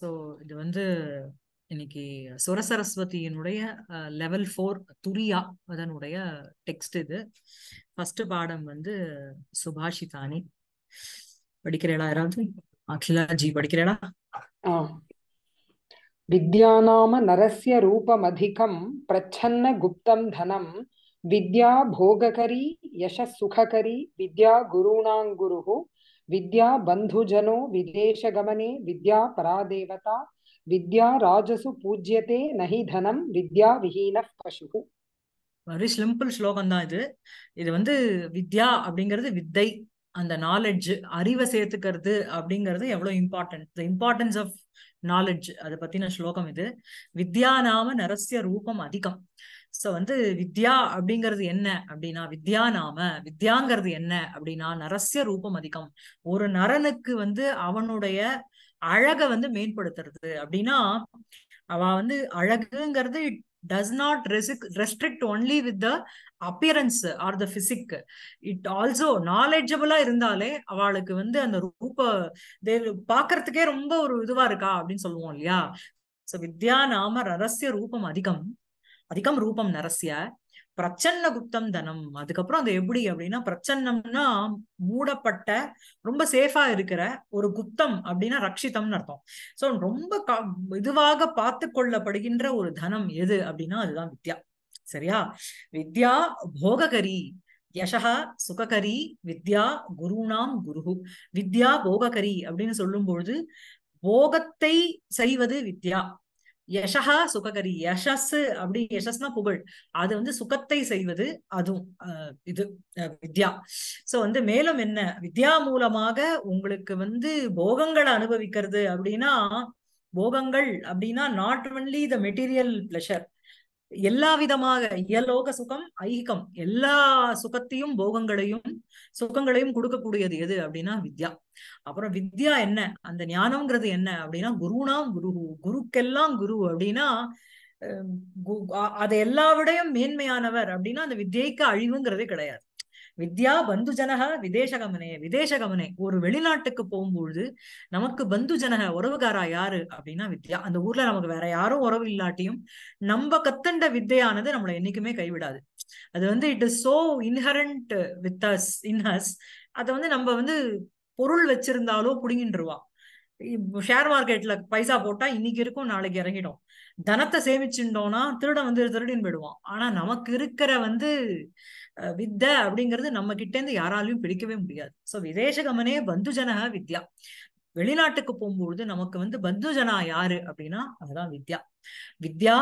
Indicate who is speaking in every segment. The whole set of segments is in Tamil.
Speaker 1: ஸோ இது வந்து இன்னைக்கு சுரசரஸ்வதியினுடைய லெவல் ஃபோர் துரியா அதனுடைய டெக்ஸ்ட் இது ஃபர்ஸ்ட் பாடம் வந்து சுபாஷிதானி படிக்கிறேடா யாராவது அகிலாஜி படிக்கிறேளா வித்யாநாம நரஸ்ய ரூபமதிகம் பிரச்சன்ன குப்தம் தனம் வித்யா போககரி யச சுககரி வித்யா குருணாங்குருகு வித்யா பந்துஜனோ விதேசகமனே வித்யா பராதேவதா வித்யா ராஜசு பூஜ்யத்தே நஹி தனம் வித்யா விஹீன பசு வெரி சிம்பிள் ஸ்லோகம் தான் இது இது வந்து வித்யா அப்படிங்கிறது வித்தை அந்த நாலெட்ஜ் அறிவை சேர்த்துக்கிறது அப்படிங்கிறது எவ்வளவு important the importance of knowledge அதை பத்தின ஸ்லோகம் இது வித்யா நாம நரசிய ரூபம் அதிகம் சோ வந்து வித்யா அப்படிங்கிறது என்ன அப்படின்னா வித்யா நாம வித்யாங்கிறது என்ன அப்படின்னா நரசிய ரூபம் அதிகம் ஒரு நரனுக்கு வந்து அவனுடைய அழக வந்து மேம்படுத்துறது அப்படின்னா அவ வந்து அழகுங்கிறது டஸ் நாட் ரெசிக் restrict only with the appearance or the physique it also நாலேஜபிளா இருந்தாலே அவளுக்கு வந்து அந்த ரூப பாக்குறதுக்கே ரொம்ப ஒரு இதுவா இருக்கா அப்படின்னு சொல்லுவோம் இல்லையா சோ வித்யா நாம ரகசிய ரூபம் அதிகம் அதிகம் ரூபம் நரசிய பிரச்சன்ன குப்தம் தனம் அதுக்கப்புறம் அது எப்படி அப்படின்னா பிரச்சன்னம்னா மூடப்பட்ட ரொம்ப சேஃபா இருக்கிற ஒரு குப்தம் அப்படின்னா ரட்சிதம்னு அர்த்தம் சோ ரொம்ப இதுவாக பார்த்து கொள்ளப்படுகின்ற ஒரு தனம் எது அப்படின்னா அதுதான் வித்யா சரியா வித்யா போககரி யசகா சுககரி வித்யா குருணாம் குரு வித்யா போககரி அப்படின்னு சொல்லும் பொழுது போகத்தை செய்வது வித்யா யஷஹா சுககரி யசஸ் அப்படி யசஸ்னா புகழ் அது வந்து சுகத்தை செய்வது அதுவும் இது வித்யா சோ வந்து மேலும் என்ன வித்யா மூலமாக உங்களுக்கு வந்து போகங்களை அனுபவிக்கிறது அப்படின்னா போகங்கள் அப்படின்னா not only the material pleasure எல்லா விதமாக இயலோக சுகம் ஐகம் எல்லா சுகத்தையும் போகங்களையும் சுகங்களையும் கொடுக்கக்கூடியது எது அப்படின்னா வித்யா அப்புறம் வித்யா என்ன அந்த ஞானம்ங்கிறது என்ன அப்படின்னா குருனாம் குரு குருக்கெல்லாம் குரு அப்படின்னா அதை எல்லா விடையும் மேன்மையானவர் அப்படின்னா அந்த வித்யைக்கு அழிவுங்கிறதே கிடையாது வித்யா பந்து ஜனக விதேசகமனே விதேசகமனே ஒரு வெளிநாட்டுக்கு போகும்பொழுது நமக்கு பந்து ஜனக உறவுகாரா யாரு அப்படின்னா வித்யா அந்த ஊர்ல நமக்கு வேற யாரும் உறவு இல்லாட்டியும் நம்ம கத்தண்ட வித்தையானது நம்மளை என்னைக்குமே கைவிடாது அது வந்து it is so inherent with us us அதை வந்து நம்ம வந்து பொருள் வச்சிருந்தாலோ புடுங்கின்றுவா ஷேர் மார்க்கெட்ல பைசா போட்டா இன்னைக்கு இருக்கும் நாளைக்கு இறங்கிடும் தனத்தை சேமிச்சுட்டோம்னா திருடன் வந்து திருடின்னு போயிடுவான் ஆனா நமக்கு இருக்கிற வந்து வித்தை அப்படிங்கிறது நம்ம கிட்ட இருந்து யாராலையும் பிடிக்கவே முடியாது சோ விதேசகமனே பந்து ஜனக வித்யா வெளிநாட்டுக்கு போகும்பொழுது நமக்கு வந்து பந்துஜனா யாரு அப்படின்னா அதுதான் வித்யா வித்யா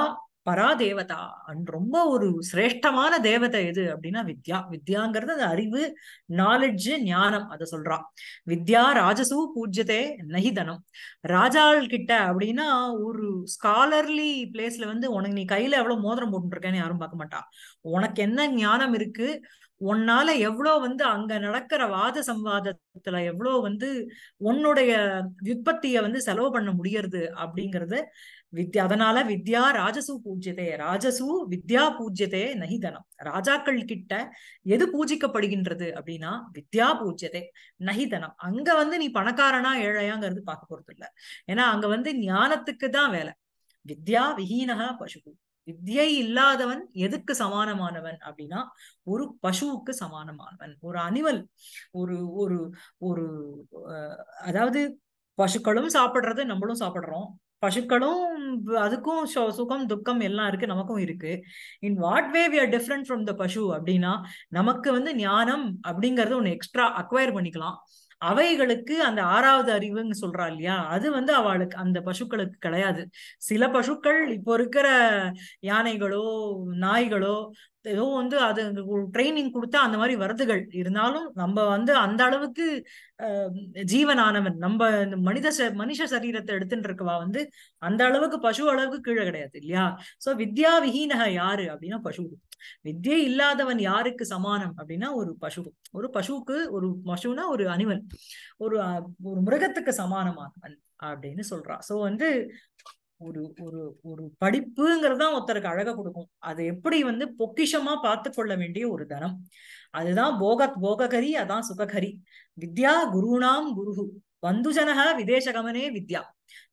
Speaker 1: பராதேவதா அண்ட் ரொம்ப ஒரு சிரேஷ்டமான தேவதை எது அப்படின்னா வித்யா வித்யாங்கிறது அது அறிவு நாலெட்ஜ் ஞானம் அதை சொல்றா வித்யா ராஜசு பூஜ்யதே நகிதனம் ராஜாள் கிட்ட அப்படின்னா ஒரு ஸ்காலர்லி பிளேஸ்ல வந்து உனக்கு நீ கையில எவ்வளவு மோதிரம் போட்டுருக்கேன்னு யாரும் பார்க்க மாட்டா உனக்கு என்ன ஞானம் இருக்கு உன்னால எவ்வளோ வந்து அங்க நடக்கிற வாத சம்வாதத்துல எவ்வளோ வந்து உன்னுடைய விற்பத்திய வந்து செலவு பண்ண முடியறது அப்படிங்கறது வித்யா அதனால வித்யா ராஜசு பூஜ்யதே ராஜசு வித்யா பூஜ்யதே நகிதனம் ராஜாக்கள் கிட்ட எது பூஜிக்கப்படுகின்றது அப்படின்னா வித்யா பூஜ்யதே நகிதனம் அங்க வந்து நீ பணக்காரனா ஏழையாங்கிறது பார்க்க போறது இல்லை ஏன்னா அங்க வந்து ஞானத்துக்கு தான் வேலை வித்யா விஹீனகா பசுகு வித்யை இல்லாதவன் எதுக்கு சமானமானவன் அப்படின்னா ஒரு பசுவுக்கு சமானமானவன் ஒரு அனிமல் ஒரு ஒரு ஒரு அதாவது பசுக்களும் சாப்பிடுறது நம்மளும் சாப்பிடுறோம் பசுக்களும் அதுக்கும் சுகம் துக்கம் எல்லாம் இருக்கு நமக்கும் இருக்கு in what way we are different from the பசு அப்படின்னா நமக்கு வந்து ஞானம் அப்படிங்கறது ஒன்று எக்ஸ்ட்ரா அக்வயர் பண்ணிக்கலாம் அவைகளுக்கு அந்த ஆறாவது அறிவுன்னு சொல்றா இல்லையா அது வந்து அவளுக்கு அந்த பசுக்களுக்கு கிடையாது சில பசுக்கள் இப்போ இருக்கிற யானைகளோ நாய்களோ ஏதோ வந்து அது ட்ரைனிங் கொடுத்தா அந்த மாதிரி வருதுகள் இருந்தாலும் நம்ம வந்து அந்த அளவுக்கு ஜீவனானவன் நம்ம இந்த மனித மனுஷ சரீரத்தை எடுத்துட்டு இருக்கவா வந்து அந்த அளவுக்கு பசு அளவுக்கு கீழே கிடையாது இல்லையா சோ வித்யா விஹீனக யாரு அப்படின்னா பசு வித்யை இல்லாதவன் யாருக்கு சமானம் அப்படின்னா ஒரு பசு ஒரு பசுவுக்கு ஒரு பசுனா ஒரு அனிமல் ஒரு ஒரு மிருகத்துக்கு சமானமானவன் அப்படின்னு சொல்றான் சோ வந்து ஒரு ஒரு ஒரு படிப்புங்கிறது தான் ஒருத்தருக்கு அழக கொடுக்கும் அது எப்படி வந்து பொக்கிஷமா பார்த்து கொள்ள வேண்டிய ஒரு தனம் அதுதான் போக போககரி அதான் சுககரி வித்யா குருணாம் குருகு பந்துஜனக விதேசகமனே வித்யா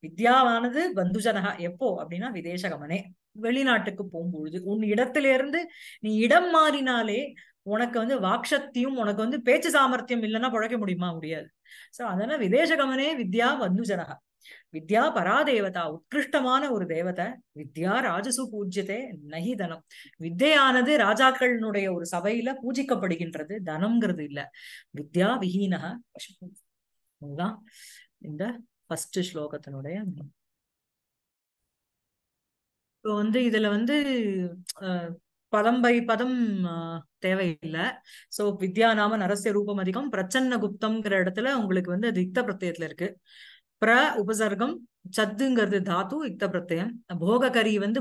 Speaker 1: வித்யாவானது பந்துஜனக எப்போ அப்படின்னா விதேசகமனே வெளிநாட்டுக்கு போகும்பொழுது உன் இடத்துல இருந்து நீ இடம் மாறினாலே உனக்கு வந்து வாக்ஷத்தியும் உனக்கு வந்து பேச்சு சாமர்த்தியம் இல்லைன்னா பழைக்க முடியுமா முடியாது சோ அதனால விதேசகமனே வித்யா வந்துஜனக வித்யா பராதேவதா உத்கிருஷ்டமான ஒரு தேவதை வித்யா ராஜசு பூஜ்யத்தை நகி தனம் வித்தையானது ராஜாக்களினுடைய ஒரு சபையில பூஜிக்கப்படுகின்றது தனம்ங்கிறது இல்ல வித்யா விஹீனகா இந்த ஃபர்ஸ்ட் ஸ்லோகத்தினுடைய இப்போ வந்து இதுல வந்து பதம் பை பதம் தேவையில்லை சோ வித்யா நாம நரசிய ரூபம் அதிகம் பிரச்சன்ன குப்தம்ங்கிற இடத்துல உங்களுக்கு வந்து அது இத்த பிரத்தியத்துல இருக்கு பிர உபசர்க்கம் சத்துங்கிறது தாத்து இக்த போக கரி வந்து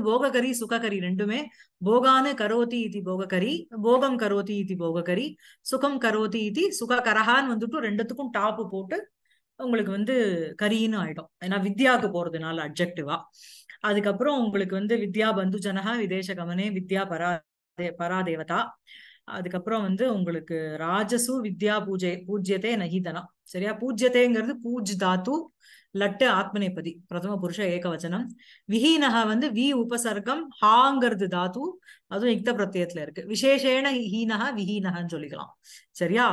Speaker 1: சுக கரி ரெண்டுமே போகான கரோதி இது கரி போகம் கரோதி இது கரி சுகம் கரோதி இது சுககரஹான்னு வந்துட்டு ரெண்டுத்துக்கும் டாப்பு போட்டு உங்களுக்கு வந்து கரின்னு ஆயிடும் ஏன்னா வித்யாவுக்கு போறதுனால அப்ஜெக்டிவா அதுக்கப்புறம் உங்களுக்கு வந்து வித்யா பந்து ஜனகா விதேச கமனே வித்யா பரா பராதேவதா அதுக்கப்புறம் வந்து உங்களுக்கு ராஜசு வித்யா பூஜை பூஜ்யத்தை நகிதனம் சரியா பூஜ்யத்தைங்கிறது பூஜ் தாத்து லட்டு ஆத்மநேபதி பிரதம புருஷ ஏகவச்சனம் விஹீனஹா வந்து வி உபசர்க்கம் ஹாங்கிறது தாத்து அதுவும் யுக்த பிரத்தியத்துல இருக்கு விசேஷேன ஹீனஹா விஹீனஹான்னு சொல்லிக்கலாம் சரியா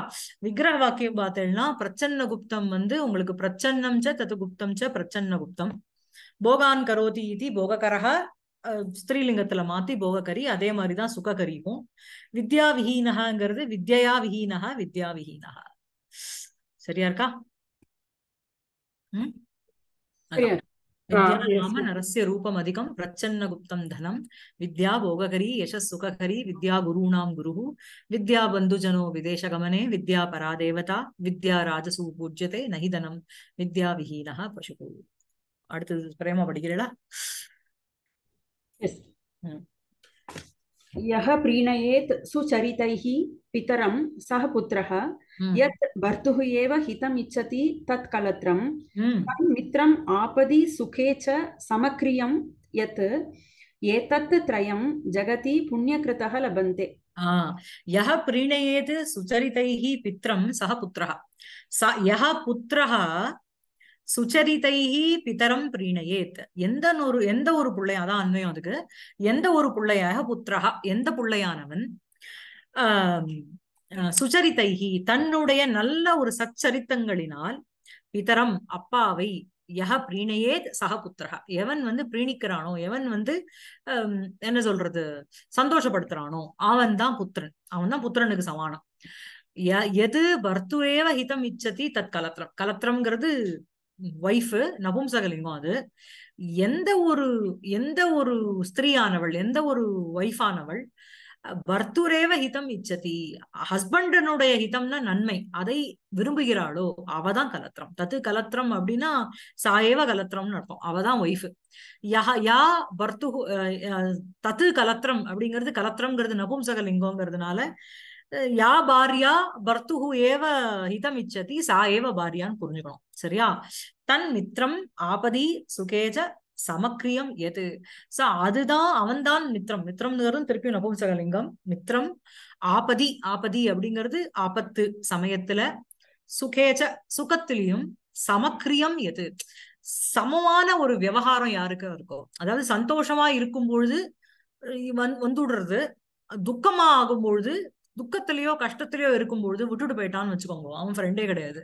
Speaker 1: விக்கிரக வாக்கியம் பார்த்தேன்னா பிரச்சன்ன குப்தம் வந்து உங்களுக்கு பிரச்சன்னம் ச தத்து குப்தம் ச பிரச்சன்ன குப்தம் போகான் கரோதி இது போககரக ஸ்திரீலிங்கத்துல மாத்தி போகக்கரி அதே மாதிரிதான் சுகக்கரிக்கும் வித்யா விஹீனகாங்கிறது வித்யா விஹீனகா வித்யா விஹீனகா சரியா இருக்கா உம் நரஸ்ய ரூபம் அதிகம் பிரச்சன்ன குப்தம் தனம் வித்யா போககரி யசஸ் சுககரி வித்யா குருணாம் குரு வித்யா பந்துஜனோ விதேச கமனே வித்யா பராதேவதா வித்யா ராஜசூ பூஜ்யத்தை நஹி வித்யா விஹீனஹ பசுபூ அடுத்தது பிரேமா படிக்கிறீங்களா यः प्रीणयेत् सुचरितैः पितरं सः पुत्रः यत् भर्तुः एव हितम् इच्छति तत् कलत्रं तं मित्रम् आपदि सुखे च समक्रियं यत् एतत् त्रयं जगति पुण्यकृतः लभन्ते यः प्रीणयेत् सुचरितैः पित्रं सः पुत्रः स यः पुत्रः சுச்சரிதைஹி பிதரம் பிரீணையேத் எந்த ஒரு எந்த ஒரு பிள்ளையா தான் அண்மையும் அதுக்கு எந்த ஒரு பிள்ளையாக புத்திரஹா எந்த பிள்ளையானவன் ஆஹ் சுச்சரிதைஹி தன்னுடைய நல்ல ஒரு சச்சரித்தங்களினால் பிதரம் அப்பாவை யக பிரீணையே சக புத்திரா எவன் வந்து பிரீணிக்கிறானோ எவன் வந்து என்ன சொல்றது சந்தோஷப்படுத்துறானோ அவன் தான் புத்திரன் அவன் தான் புத்திரனுக்கு சமானம் எது பர்த்துவேவ ஹிதம் இச்சதி தத் கலத்திரம் கலத்திரம்ங்கிறது ஒய்ஃபு நபும்சகலிங்கம் அது எந்த ஒரு எந்த ஒரு ஸ்திரீயானவள் எந்த ஒரு ஒய்ஃபானவள் பர்த்துரேவ ஹிதம் இச்சதி ஹஸ்பண்டனுடைய ஹிதம்னா நன்மை அதை விரும்புகிறாளோ அவ தான் கலத்திரம் தத்து கலத்திரம் அப்படின்னா சாயவ கலத்திரம்னு அர்த்தம் அவ தான் ஒய்ஃபு யா யா பர்த்து தத்து கலத்திரம் அப்படிங்கிறது கலத்திரம்ங்கிறது நபும்சகலிங்கம்ங்கிறதுனால யா பாரியா பர்த்துஹு ஏவ ஹிதம் இச்சதி சா ஏவ பாரியான்னு புரிஞ்சுக்கணும் சரியா தன் மித்திரம் ஆபதி சுகேஜ சமக்கிரியம் எது சோ அதுதான் அவன்தான் மித்திரம் மித்திரம் திருப்பி நபும்சகலிங்கம் மித்திரம் ஆபதி ஆபதி அப்படிங்கிறது ஆபத்து சமயத்துல சுகேஜ சுகத்திலையும் சமக்கிரியம் எது சமமான ஒரு விவகாரம் யாருக்கு இருக்கோ அதாவது சந்தோஷமா இருக்கும் பொழுது வந்து விடுறது துக்கமா ஆகும் பொழுது துக்கத்திலயோ கஷ்டத்திலயோ இருக்கும்பொழுது விட்டுட்டு போயிட்டான்னு வச்சுக்கோங்க அவன் ஃப்ரெண்டே கிடையாது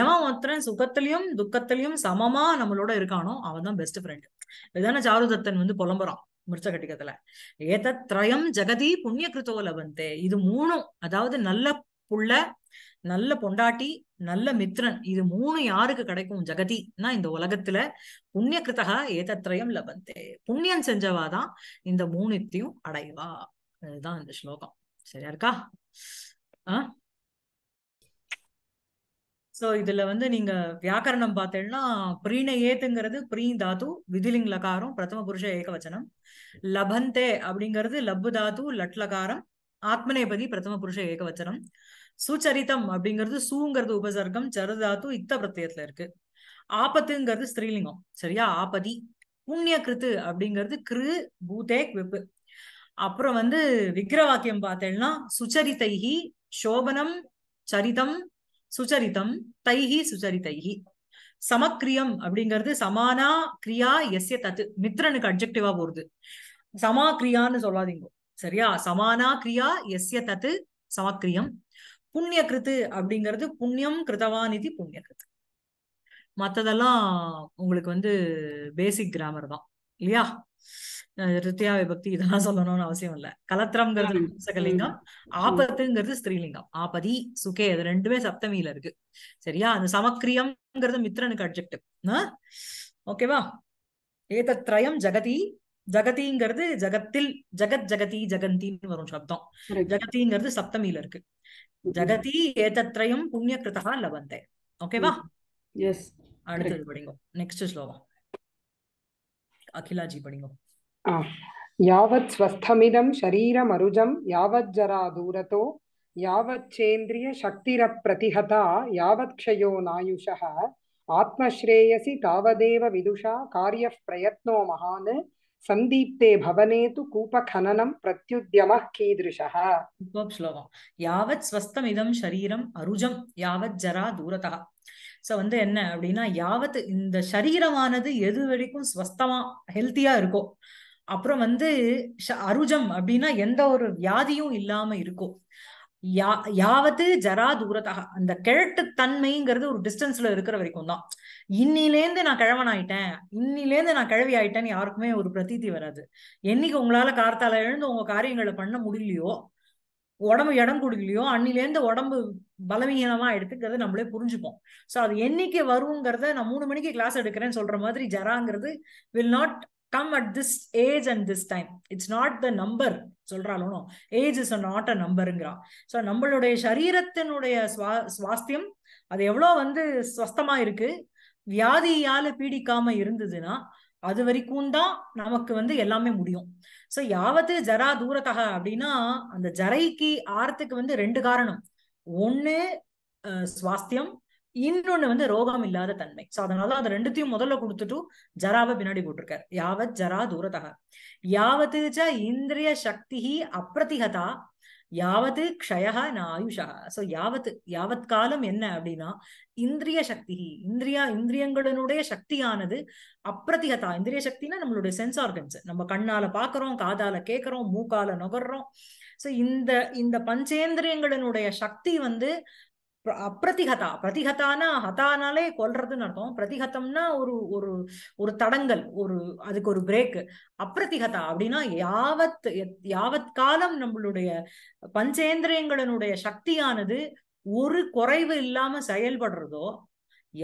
Speaker 1: எவன் ஒருத்தன் சுகத்திலையும் துக்கத்திலையும் சமமா நம்மளோட இருக்கானோ அவன் தான் பெஸ்ட் ஃப்ரெண்ட் இதான சாருதத்தன் வந்து புலம்புறான் மிருச்ச கட்டிக்கத்துல ஏதத்ரயம் ஜெகதி புண்ணிய கிருத்தோ லபந்தே இது மூணும் அதாவது நல்ல புள்ள நல்ல பொண்டாட்டி நல்ல மித்ரன் இது மூணு யாருக்கு கிடைக்கும் ஜெகதினா இந்த உலகத்துல புண்ணிய கிருத்தக ஏதத்ரயம் லபந்தே புண்ணியம் செஞ்சவாதான் இந்த மூணுத்தையும் அடைவா இதுதான் இந்த ஸ்லோகம் சரியா இருக்கா ஆ சோ இதுல வந்து நீங்க வியாக்கரணம் பார்த்தேன்னா பிரீண ஏத்துங்கிறது பிரீ தாத்து விதிலிங் லகாரம் பிரதம புருஷ ஏகவச்சனம் லபந்தே அப்படிங்கிறது லப்பு தாத்து லட்லகாரம் ஆத்மநேபதி பிரதம புருஷ ஏகவச்சனம் சுச்சரித்தம் அப்படிங்கிறது சூங்கிறது உபசர்க்கம் சரதாத்து இத்த பிரத்தியத்துல இருக்கு ஆபத்துங்கிறது ஸ்திரீலிங்கம் சரியா ஆபதி புண்ணிய கிருத்து அப்படிங்கிறது கிரு பூதேக் வெப்பு அப்புறம் வந்து விக்கிரவாக்கியம் பார்த்தேன்னா சுச்சரித்தைஹி சோபனம் சரிதம் சுச்சரிதம் தைஹி சுச்சரித்தைஹி சமக்கிரியம் அப்படிங்கிறது சமானா கிரியா எஸ்ய தத்து மித்ரனுக்கு அப்ஜெக்டிவா போறது சமா கிரியான்னு சொல்லாதீங்க சரியா சமானா கிரியா எஸ்ய தத்து சமக்கிரியம் புண்ணிய கிருத்து அப்படிங்கிறது புண்ணியம் கிருதவான் இது புண்ணிய கிருத்து மத்ததெல்லாம் உங்களுக்கு வந்து பேசிக் கிராமர் தான் இல்லையா ரித்தியா விபக்தி இதெல்லாம் சொல்லணும்னு அவசியம் இல்ல கலத்திரம்ங்கிறது சகலிங்கம் ஆபத்துங்கிறது ஸ்திரீலிங்கம் ஆபதி சுகே அது ரெண்டுமே சப்தமியில இருக்கு சரியா அந்த சமக்கிரியம்ங்கிறது மித்ரனுக்கு அப்ஜெக்டிவ் ஓகேவா ஏதத்ரயம் ஜெகதி ஜகதிங்கிறது ஜகத்தில் ஜகத் ஜகதி ஜகந்தின்னு வரும் சப்தம் ஜகதிங்கிறது சப்தமியில இருக்கு ஜகதி ஏதத்ரயம் புண்ணிய கிருதா லபந்தே ஓகேவா அடுத்தது படிங்க நெக்ஸ்ட் ஸ்லோகம் அகிலாஜி படிங்க யாவத் ஸ்வஸ்தமிதம் சரீரம் அருஜம் சரீரமருஜம் யாவஜ்ஜரா தூரதோ சேந்திரிய சக்திர பிரதிஹதா யாவத் க்ஷயோ நாயுஷா ஆத்மஸ்ரேயசி தாவதேவ விதுஷா காரிய பிரயத்னோ மகான் சந்தீப்தே பவனே து கூபகனனம் பிரத்யுத்யம கீதృశः ஸ்லோகம் யாவத் ஸ்வஸ்தமிதம் சரீரம் அருஜம் யாவத் ஜரா தூரதா சோ வந்து என்ன அப்படின்னா யாவத் இந்த சரீரமானது எது வரைக்கும் ஸ்வஸ்தமா ஹெல்த்தியா இருக்கோ அப்புறம் வந்து அருஜம் அப்படின்னா எந்த ஒரு வியாதியும் இல்லாம இருக்கும் யா யாவது ஜரா தூரத்தாக அந்த கிழட்டு தன்மைங்கிறது ஒரு டிஸ்டன்ஸ்ல இருக்கிற வரைக்கும் தான் இன்னிலேருந்து நான் கிழவன் ஆயிட்டேன் இன்னிலேந்து நான் கிழவி ஆயிட்டேன்னு யாருக்குமே ஒரு பிரதீதி வராது என்னைக்கு உங்களால கார்த்தால எழுந்து உங்க காரியங்களை பண்ண முடியலையோ உடம்பு இடம் கொடுக்கலையோ அன்னிலேருந்து உடம்பு பலவீனமா எடுத்துக்கிறது நம்மளே புரிஞ்சுப்போம் ஸோ அது என்னைக்கு வருங்கிறத நான் மூணு மணிக்கு கிளாஸ் எடுக்கிறேன்னு சொல்ற மாதிரி ஜராங்கிறது will not come at this age and this time it's not the number சொல்றாலும் ஏஜ் இஸ் நாட் அ நம்பருங்கிறா ஸோ நம்மளுடைய சரீரத்தினுடைய சுவா சுவாஸ்தியம் அது எவ்வளோ வந்து ஸ்வஸ்தமா இருக்கு வியாதியால பீடிக்காம இருந்ததுன்னா அது வரைக்கும் தான் நமக்கு வந்து எல்லாமே முடியும் சோ யாவது ஜரா தூரத்தக அப்படின்னா அந்த ஜரைக்கு ஆறத்துக்கு வந்து ரெண்டு காரணம் ஒண்ணு சுவாஸ்தியம் இன்னொன்னு வந்து ரோகம் இல்லாத தன்மை சோ அதனால அந்த ரெண்டுத்தையும் முதல்ல கொடுத்துட்டு ஜராவை பின்னாடி போட்டிருக்காரு யாவத் ஜரா தூரதக யாவது ச இந்திரிய சக்தி அப்ரதிகதா யாவத்து க்ஷயா ஆயுஷா சோ யாவத்து யாவத் காலம் என்ன அப்படின்னா இந்திரிய சக்தி இந்திரியா இந்திரியங்களினுடைய சக்தியானது அப்ரதிகதா இந்திரிய சக்தினா நம்மளுடைய சென்ஸ் ஆர்கன்ஸ் நம்ம கண்ணால பாக்குறோம் காதால கேட்கறோம் மூக்கால நுகர்றோம் சோ இந்த இந்த பஞ்சேந்திரியங்களினுடைய சக்தி வந்து அப்ரதிகதா பிரதிகதானா ஹதானாலே கொல்றதுன்னு அர்த்தம் பிரதிகதம்னா ஒரு ஒரு ஒரு தடங்கல் ஒரு அதுக்கு ஒரு பிரேக் அப்ரதிகதா அப்படின்னா யாவத் யாவத் காலம் நம்மளுடைய பஞ்சேந்திரியங்களினுடைய சக்தியானது ஒரு குறைவு இல்லாம செயல்படுறதோ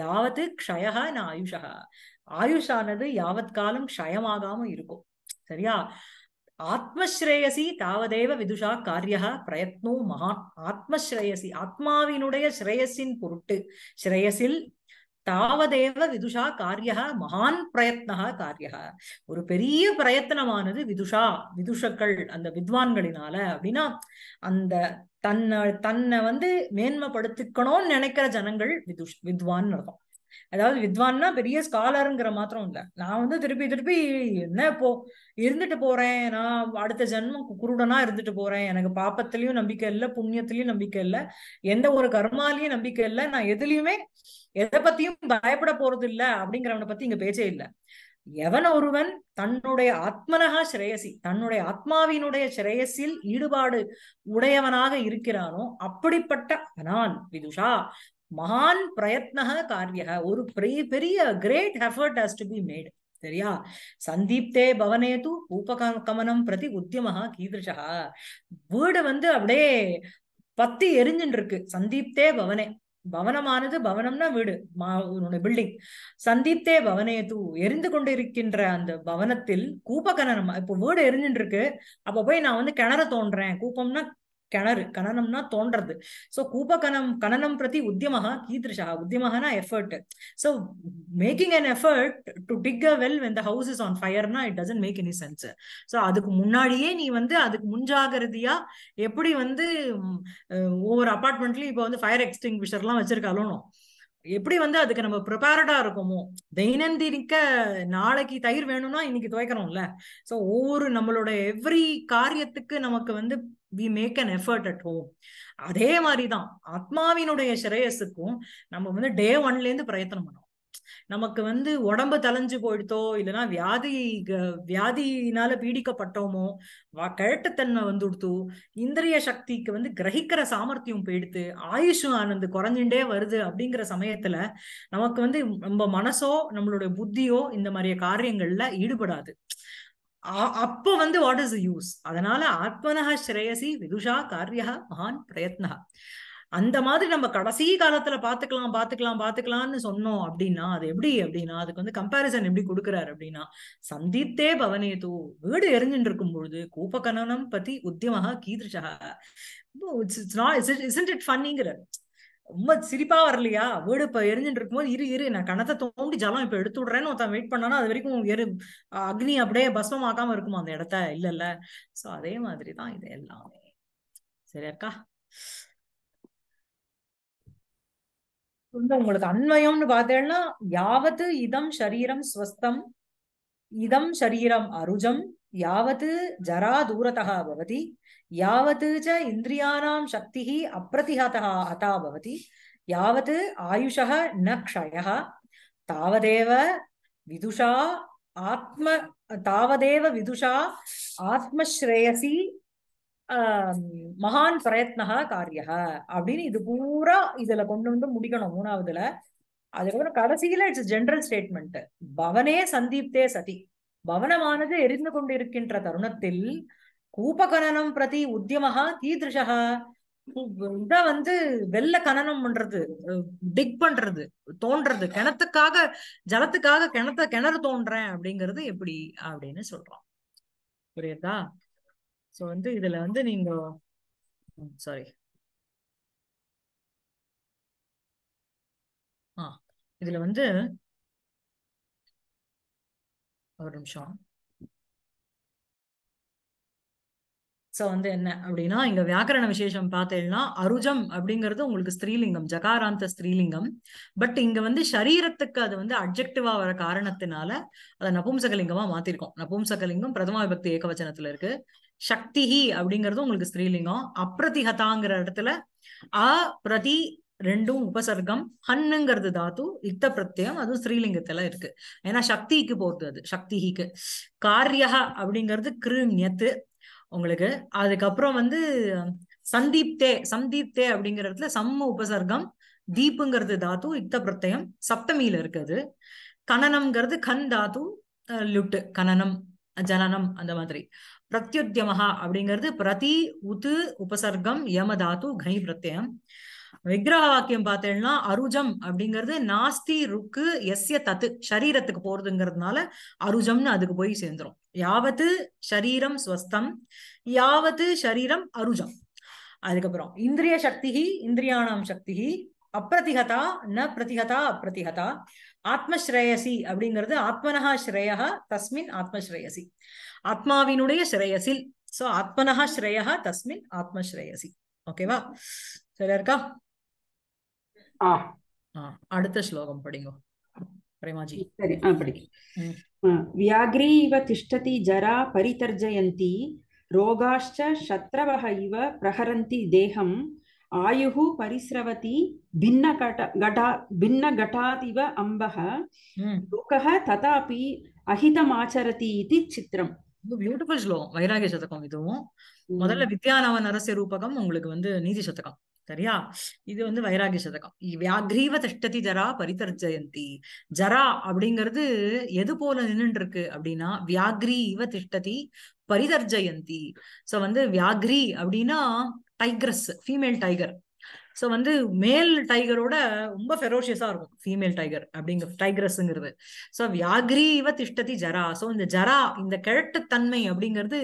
Speaker 1: யாவத்து க்ஷயக நான் ஆயுஷகா ஆயுஷானது யாவத் காலம் க்ஷயமாகாம இருக்கும் சரியா ஆத்மஸ்ரேயசி தாவதேவ விதுஷா காரியா பிரயத்னோ மகான் ஆத்மஸ்ரேயசி ஆத்மாவினுடைய ஸ்ரேயஸின் பொருட்டு ஸ்ரேயஸில் தாவதேவ விதுஷா காரியா மகான் பிரயத்னா காரியா ஒரு பெரிய பிரயத்தனமானது விதுஷா விதுஷக்கள் அந்த வித்வான்களினால அப்படின்னா அந்த தன்னை தன்னை வந்து மேன்மைப்படுத்திக்கணும்னு நினைக்கிற ஜனங்கள் விதுஷ் வித்வான் அர்த்தம் அதாவது வித்வான்னா பெரிய ஸ்காலருங்கிற மாத்திரம் இல்லை நான் வந்து திருப்பி திருப்பி என்ன இப்போ இருந்துட்டு போறேன் நான் அடுத்த ஜென்மம் குருடனா இருந்துட்டு போறேன் எனக்கு பாப்பத்திலையும் நம்பிக்கை இல்லை புண்ணியத்திலையும் நம்பிக்கை இல்லை எந்த ஒரு கர்மாலையும் நம்பிக்கை இல்லை நான் எதுலயுமே எதை பத்தியும் பயப்பட போறது இல்லை அப்படிங்கிறவனை பத்தி இங்க பேச்சே இல்லை எவன் ஒருவன் தன்னுடைய ஆத்மனகா சிரேயசி தன்னுடைய ஆத்மாவினுடைய ஸ்ரேயசில் ஈடுபாடு உடையவனாக இருக்கிறானோ அப்படிப்பட்ட நான் விதுஷா மகான் பிரயத்ன காரியக ஒரு பெரிய great effort has to be made சரியா சந்தீப்தே பவனே தூ ஊபகமனம் பிரதி உத்தியமாக கீதிருஷா வீடு வந்து அப்படியே பத்தி எரிஞ்சுன்னு இருக்கு சந்தீப்தே பவனே பவனமானது பவனம்னா வீடு மா உன்னோட பில்டிங் சந்தீப்தே பவனே தூ எரிந்து கொண்டு இருக்கின்ற அந்த பவனத்தில் கூப்பகனம் இப்போ வீடு எரிஞ்சுட்டு இருக்கு அப்ப போய் நான் வந்து கிணற தோன்றேன் கூப்பம்னா கிணறு கணனம்னா தோன்றது ஸோ கூபகணம் கணனம் பிரதி உத்தியமாக கீதிருஷா உத்தியமாகனா effort so making an effort to dig a well when the house is on ஃபயர்னா it doesn't make any sense so அதுக்கு முன்னாடியே நீ வந்து அதுக்கு முன்ஜாகிரதையா எப்படி வந்து ஒவ்வொரு அபார்ட்மெண்ட்லயும் இப்போ வந்து ஃபயர் எக்ஸ்டிங்விஷர்லாம் எல்லாம் வச்சிருக்காலும் எப்படி வந்து அதுக்கு நம்ம ப்ரிப்பேர்டா இருக்கோமோ தைனந்தினிக்க நாளைக்கு தயிர் வேணும்னா இன்னைக்கு துவைக்கிறோம்ல ஸோ ஒவ்வொரு நம்மளோட எவ்ரி காரியத்துக்கு நமக்கு வந்து we make an effort at home அதே மாதிரிதான் ஆத்மாவினுடைய ஸ்ரேயஸுக்கும் நம்ம வந்து டே ஒன்ல இருந்து பிரயத்தனம் பண்ணோம் நமக்கு வந்து உடம்பு தலைஞ்சு போயிடுதோ இல்லைன்னா வியாதி வியாதினால பீடிக்கப்பட்டோமோ கிழட்டுத்தன்மை வந்துடுத்து இந்திரிய சக்திக்கு வந்து கிரகிக்கிற சாமர்த்தியம் போயிடுத்து ஆயுஷும் ஆனந்து குறைஞ்சுட்டே வருது அப்படிங்கிற சமயத்துல நமக்கு வந்து நம்ம மனசோ நம்மளுடைய புத்தியோ இந்த மாதிரி காரியங்கள்ல ஈடுபடாது அப்போ வந்து வாட் இஸ் யூஸ் அதனால ஆத்மனஹா ஸ்ரேயசி விதுஷா காரியா மகான் பிரயத்னா அந்த மாதிரி நம்ம கடைசி காலத்துல பாத்துக்கலாம் பாத்துக்கலாம் பாத்துக்கலாம்னு சொன்னோம் அப்படின்னா அது எப்படி அப்படின்னா அதுக்கு வந்து கம்பாரிசன் எப்படி கொடுக்குறாரு அப்படின்னா சந்தித்தே பவனேதோ வீடு எரிஞ்சுட்டு இருக்கும் பொழுது கோபகனனம் பத்தி உத்தியமாக கீதிருஷா ரொம்ப சிரிப்பா வரலையா வீடு இப்ப எரிஞ்சுட்டு இருக்கும்போது இரு இரு நான் கணத்தை தோண்டி ஜலம் இப்ப எடுத்து விடுறேன்னு ஒருத்தன் வெயிட் பண்ணானா அது வரைக்கும் எரு அக்னி அப்படியே பஸ்மம் ஆக்காம இருக்குமா அந்த இடத்த இல்ல இல்ல சோ அதே மாதிரிதான் இது எல்லாமே சரியா இருக்கா வந்து உங்களுக்கு அன்வயம்னு பார்த்தேன்னா யாவத்து இதம் சரீரம் ஸ்வஸ்தம் இதம் சரீரம் அருஜம் யாவத்து ஜரா தூரதா பவதி யாவத்து ச இந்திரியானாம் சக்தி அப்பிரதிஹதா அதா பவதி யாவத்து ஆயுஷா ந க்ஷய தாவதேவ விதுஷா ஆத்ம தாவதேவ விதுஷா ஆத்மஸ்ரேயசி மகான் பிரயத்னகா காரியா அப்படின்னு இது பூரா இதுல கொண்டு வந்து முடிக்கணும் மூணாவதுல அதுக்கப்புறம் கடைசியில இட்ஸ் ஜென்ரல் ஸ்டேட்மெண்ட் பவனே சந்தீப்தே சதி பவனமானது எரிந்து கொண்டிருக்கின்ற தருணத்தில் கூப்பகனம் பிரதி உத்தியமகா தீதிருஷா இத வந்து வெள்ள கனனம் பண்றது டிக் பண்றது தோன்றது கிணத்துக்காக ஜலத்துக்காக கிணத்த கிணறு தோன்றேன் அப்படிங்கிறது எப்படி அப்படின்னு சொல்றான் புரியுதா ஸோ வந்து இதுல வந்து நீங்க சாரி ஆ இதுல வந்து ஒரு நிமிஷம் ஸோ வந்து என்ன அப்படின்னா இங்க வியாக்கரண விசேஷம் பார்த்தீங்கன்னா அருஜம் அப்படிங்கிறது உங்களுக்கு ஸ்ரீலிங்கம் ஜகாராந்த ஸ்திரீலிங்கம் பட் இங்க வந்து சரீரத்துக்கு அது வந்து அப்ஜெக்டிவாக வர காரணத்தினால அதை நபும்சகலிங்கமா மாற்றிருக்கோம் நபும்சகலிங்கம் பிரதம விபக்தி ஏகவச்சனத்துல இருக்கு சக்திஹி அப்படிங்கிறது உங்களுக்கு ஸ்ரீலிங்கம் அப்ரதிஹதாங்கிற இடத்துல அ பிரதி ரெண்டும் உபசர்க்கம் ஹன்னுங்கிறது தாத்து யுக்த பிரத்யம் அதுவும் ஸ்ரீலிங்கத்துல இருக்கு ஏன்னா சக்திக்கு போகுது அது சக்திஹிக்கு காரியா அப்படிங்கிறது கிரு உங்களுக்கு அதுக்கப்புறம் வந்து சந்தீப் தே சந்தீப் தே அப்படிங்கிற சம்ம உபசர்க்கம் தீப்புங்கிறது தாத்து இத்த பிரத்தயம் சப்தமியில இருக்குது கனனம்ங்கிறது கண் தாத்து லுட்டு கனனம் ஜனனம் அந்த மாதிரி பிரத்யுத்தியமஹா அப்படிங்கிறது பிரதி உத்து உபசர்க்கம் யம தாத்து கை பிரத்யம் விக்கிரக வாக்கியம் பார்த்தேன்னா அருஜம் அப்படிங்கிறது நாஸ்தி ருக்கு எஸ்ய தத்து சரீரத்துக்கு போறதுங்கிறதுனால அருஜம்னு அதுக்கு போய் சேர்ந்துரும் யாவது சரீரம் ஸ்வஸ்தம் யாவது சரீரம் அருஜம் அதுக்கப்புறம் இந்திரிய சக்தி இந்திரியானாம் சக்தி அப்ரதிகதா ந பிரதிகதா அப்ரதிகதா ஆத்மஸ்ரேயசி அப்படிங்கிறது ஆத்மனஹா ஸ்ரேயா தஸ்மின் ஆத்மஸ்ரேயசி ஆத்மாவினுடைய ஸ்ரேயசில் சோ ஆத்மனஹா ஸ்ரேயா தஸ்மின் ஆத்மஸ்ரேயசி ஓகேவா சரியா இருக்கா அடுத்த ஸ்லோகம் படிங்க பிரேமாஜி சரி வியாக்ரி இவ திஷ்டதி ஜரா பரிதர்ஜயந்தி ரோகாஷ்ச சத்ரவஹ இவ பிரஹரந்தி தேகம் ஆயுः परिस्रवति अम्बः लोकः तथापि अहितमाचरति इति சித்திரம் பியூட்டிஃபுல் ஸ்லோ வைராகிய சதகம் இதுவும் முதல்ல வித்யானவ நரசிய ரூபகம் உங்களுக்கு வந்து நீதி சதகம் சரியா இது வந்து வைராகிய சதகம் வியாகிரீவ திஷ்டதி ஜரா பரிதர்ஜயந்தி ஜரா அப்படிங்கிறது எது போல நின்றுட்டு இருக்கு அப்படின்னா வியாகிரீவ திஷ்டதி பரிதர்ஜயந்தி சோ வந்து வியாகிரி அப்படின்னா டைக்ரஸ் ஃபீமேல் டைகர் சோ வந்து மேல் டைகரோட ரொம்ப ஃபெரோஷியஸா இருக்கும் ஃபீமேல் டைகர் அப்படிங்க டைக்ரஸ்ங்கிறது சோ வியாகிரீவ திஷ்டதி ஜரா சோ இந்த ஜரா இந்த தன்மை அப்படிங்கிறது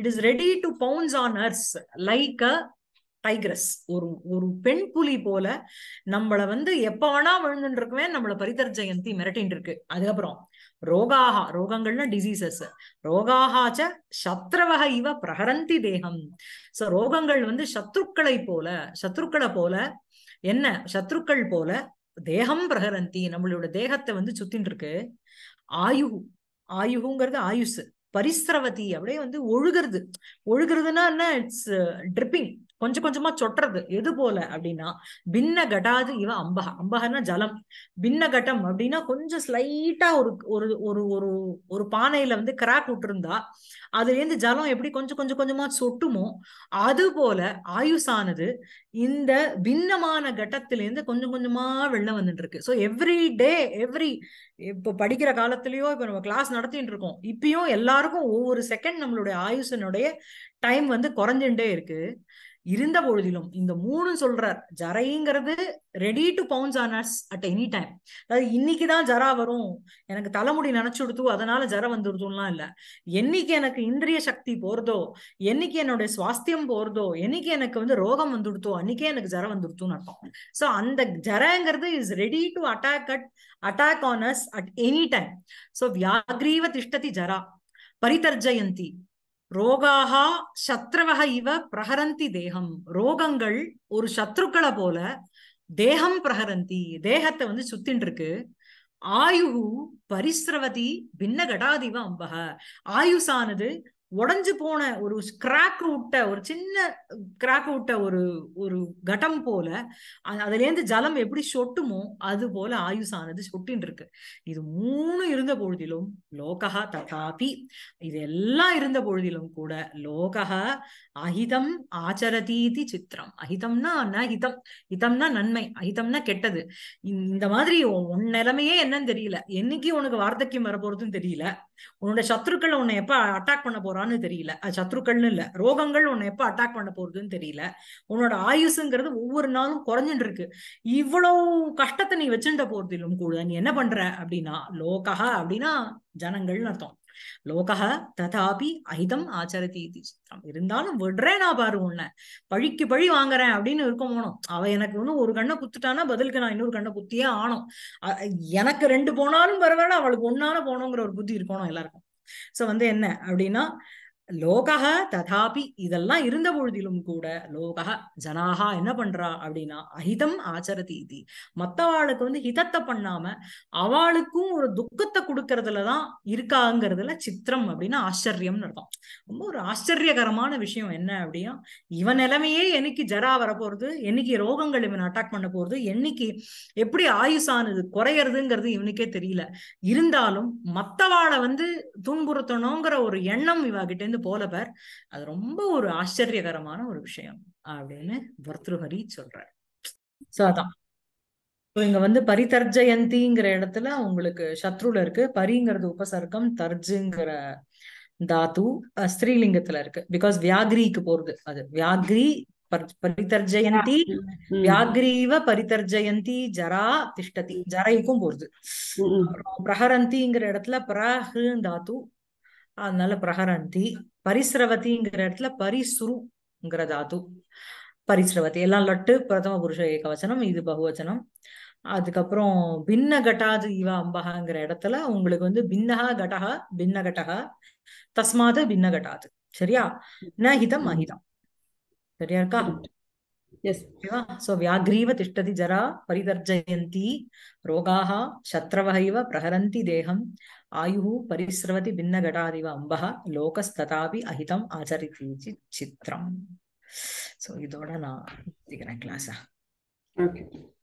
Speaker 1: it is ready to pounce on us like a tigress ஒரு ஒரு பெண் புலி போல நம்மள வந்து எப்ப வேணா விழுந்துருக்குமே நம்மளை நம்மள பரிதர் ஜெயந்தி மிரட்டின் இருக்கு அதுக்கப்புறம் ரோகாகா ரோகங்கள்னா டிசீசஸ் ரோகாகாச்ச சத்ரவக இவ பிரகரந்தி தேகம் சோ ரோகங்கள் வந்து சத்ருக்களை போல சத்ருக்களை போல என்ன சத்ருக்கள் போல தேகம் பிரகரந்தி நம்மளோட தேகத்தை வந்து சுத்தின் இருக்கு ஆயு ஆயுகுங்கிறது ஆயுஸ் பரிசிரவதி அப்படியே வந்து ஒழுகிறது ஒழுகிறதுனா என்ன இட்ஸ் ட்ரிப்பிங் uh, கொஞ்சம் கொஞ்சமா சொட்டுறது எது போல அப்படின்னா பின்ன கட்டாது இவ அம்பக அம்பகன்னா ஜலம் பின்ன கட்டம் அப்படின்னா கொஞ்சம் ஸ்லைட்டா ஒரு ஒரு ஒரு ஒரு ஒரு பானையில வந்து கிராக் விட்டுருந்தா அதுல இருந்து ஜலம் எப்படி கொஞ்சம் கொஞ்சம் கொஞ்சமா சொட்டுமோ அது போல ஆயுசானது இந்த பின்னமான கட்டத்திலேருந்து கொஞ்சம் கொஞ்சமா வெளில வந்துட்டு இருக்கு ஸோ எவ்ரி டே எவ்ரி இப்போ படிக்கிற காலத்திலயோ இப்போ நம்ம கிளாஸ் நடத்திட்டு இருக்கோம் இப்பயும் எல்லாருக்கும் ஒவ்வொரு செகண்ட் நம்மளுடைய ஆயுசனுடைய டைம் வந்து குறைஞ்சுட்டே இருக்கு இருந்த பொழுதிலும் இந்த மூணு சொல்றார் ஜரைங்கிறது ready to pounce on us at any time அதாவது இன்னைக்குதான் ஜரா வரும் எனக்கு தலைமுடி கொடுத்து அதனால ஜர வந்துடுதுலாம் இல்ல என்னைக்கு எனக்கு இந்திரிய சக்தி போறதோ என்னைக்கு என்னுடைய சுவாஸ்தியம் போறதோ என்னைக்கு எனக்கு வந்து ரோகம் வந்துடுத்தோ அன்னைக்கே எனக்கு ஜர வந்துடுத்துன்னு அர்த்தம் சோ அந்த ஜரங்கிறது is ready to attack at attack on us at any time so வியாகிரீவ திஷ்டதி ஜரா பரிதர்ஜயந்தி ரோகாக சத்ரவக இவ பிரகரந்தி தேகம் ரோகங்கள் ஒரு சத்ருக்களை போல தேகம் பிரகரந்தி தேகத்தை வந்து சுத்தின் இருக்கு ஆயுகு பரிசிரவதி பின்ன கடாதிவ அம்பக ஆயுசானது உடஞ்சு போன ஒரு கிராக்கு விட்ட ஒரு சின்ன கிராக்கு விட்ட ஒரு ஒரு கட்டம் போல அதுலேருந்து ஜலம் எப்படி சொட்டுமோ அது போல ஆயுசானது சொட்டின் இருக்கு இது மூணு இருந்த பொழுதிலும் லோகா ததாபி இது எல்லாம் இருந்த பொழுதிலும் கூட லோகா அஹிதம் ஆச்சரதீதி சித்திரம் அஹிதம்னா அஹிதம் ஹிதம்னா நன்மை அஹிதம்னா கெட்டது இந்த மாதிரி உன் நிலைமையே என்னன்னு தெரியல என்னைக்கு உனக்கு வார்த்தைக்கு வரப்போறதுன்னு தெரியல உன்னோட சத்ருக்கள் உன்னை எப்ப அட்டாக் பண்ண போறான்னு தெரியல சத்ருக்கள்னு இல்ல ரோகங்கள் உன்னை எப்ப அட்டாக் பண்ண போறதுன்னு தெரியல உன்னோட ஆயுசுங்கிறது ஒவ்வொரு நாளும் குறைஞ்சிட்டு இருக்கு இவ்வளவு கஷ்டத்தை நீ வச்சுட்ட போறதிலும் கூட நீ என்ன பண்ற அப்படின்னா லோகா அப்படின்னா ஜனங்கள்னு அர்த்தம் லோகா ததாபி அஹிதம் ஆச்சரதி இது சித்திரம் இருந்தாலும் விடுறேன் நான் பாரு உன்னை பழிக்கு பழி வாங்குறேன் அப்படின்னு இருக்க போனோம் அவ எனக்கு இன்னும் ஒரு கண்ணை குத்துட்டானா பதிலுக்கு நான் இன்னொரு கண்ணை குத்தியே ஆனோம் எனக்கு ரெண்டு போனாலும் பரவாயில்ல அவளுக்கு ஒன்னால போனோங்கிற ஒரு புத்தி இருக்கணும் எல்லாருக்கும் சோ வந்து என்ன அப்படின்னா லோகா ததாபி இதெல்லாம் இருந்த பொழுதிலும் கூட லோகா ஜனாகா என்ன பண்றா அப்படின்னா அஹிதம் ஆச்சரதி இது மத்தவாளுக்கு வந்து ஹிதத்தை பண்ணாம அவளுக்கும் ஒரு துக்கத்தை கொடுக்கறதுலதான் இருக்காங்கிறதுல சித்திரம் அப்படின்னா ஆச்சரியம்னு இருக்கும் ரொம்ப ஒரு ஆச்சரியகரமான விஷயம் என்ன அப்படின்னா இவன் நிலைமையே என்னைக்கு ஜரா வர போறது என்னைக்கு ரோகங்கள் இவன் அட்டாக் பண்ண போறது என்னைக்கு எப்படி ஆயுசானது குறையறதுங்கிறது இவனுக்கே தெரியல இருந்தாலும் மத்தவாளை வந்து துன்புறுத்தணுங்கிற ஒரு எண்ணம் இவகிட்ட இருந்து போல அது ரொம்ப ஒரு ஆச்சரியகரமான ஒரு விஷயம் அப்படின்னு பர்த்ருஹரி சொல்றார் சோ அதான் இங்க வந்து பரிதர்ஜயந்திங்கிற இடத்துல உங்களுக்கு சத்ருல இருக்கு பரிங்கிறது உபசர்க்கம் தர்ஜுங்கிற தாத்து ஸ்ரீலிங்கத்துல இருக்கு பிகாஸ் வியாகிரிக்கு போறது அது வியாகிரி பரிதர்ஜயந்தி வியாகிரீவ பரிதர்ஜயந்தி ஜரா திஷ்டதி ஜரைக்கும் போறது பிரஹரந்திங்கிற இடத்துல பிரஹ் தாத்து அதனால பிரகரந்தி பரிசிரவத்திங்கிற இடத்துல பரிசுருங்கிற தாத்து பரிசிரவதி எல்லாம் லட்டு பிரதம புருஷ ஏகவச்சனம் இது பகுவச்சனம் அதுக்கப்புறம் பின்ன கட்டாது இவ அம்பகாங்கிற இடத்துல உங்களுக்கு வந்து பின்னகா கடகா பின்ன கட்டகா தஸ்மாது பின்ன கட்டாது சரியா நகிதம் ஹிதம் அஹிதம் சரியா இருக்கா సో వ్యాఘ్రీవ తిష్టతి జరా పరితర్జయంతి రోగా శత్రవ ఇవ ప్రహరంతి దేహం ఆయు పరిస్రవతి ఘటాదివ అంబ లోకస్తాపి అహితం ఆచరితి చిత్రం సో ఇదోడ నా దిగిన క్లాసా ఓకే